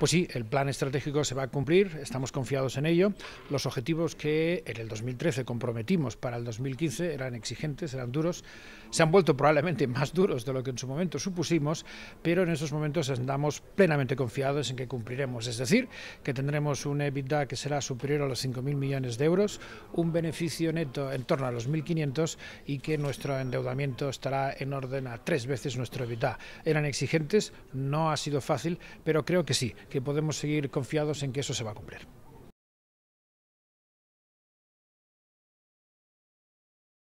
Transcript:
Pues sí, el plan estratégico se va a cumplir, estamos confiados en ello. Los objetivos que en el 2013 comprometimos para el 2015 eran exigentes, eran duros, se han vuelto probablemente más duros de lo que en su momento supusimos, pero en esos momentos andamos plenamente confiados en que cumpliremos, es decir, que tendremos un EBITDA que será superior a los 5.000 millones de euros, un beneficio neto en torno a los 1.500 y que nuestro endeudamiento estará en orden a tres veces nuestro EBITDA. Eran exigentes, no ha sido fácil, pero creo que sí, que podemos seguir confiados en que eso se va a cumplir.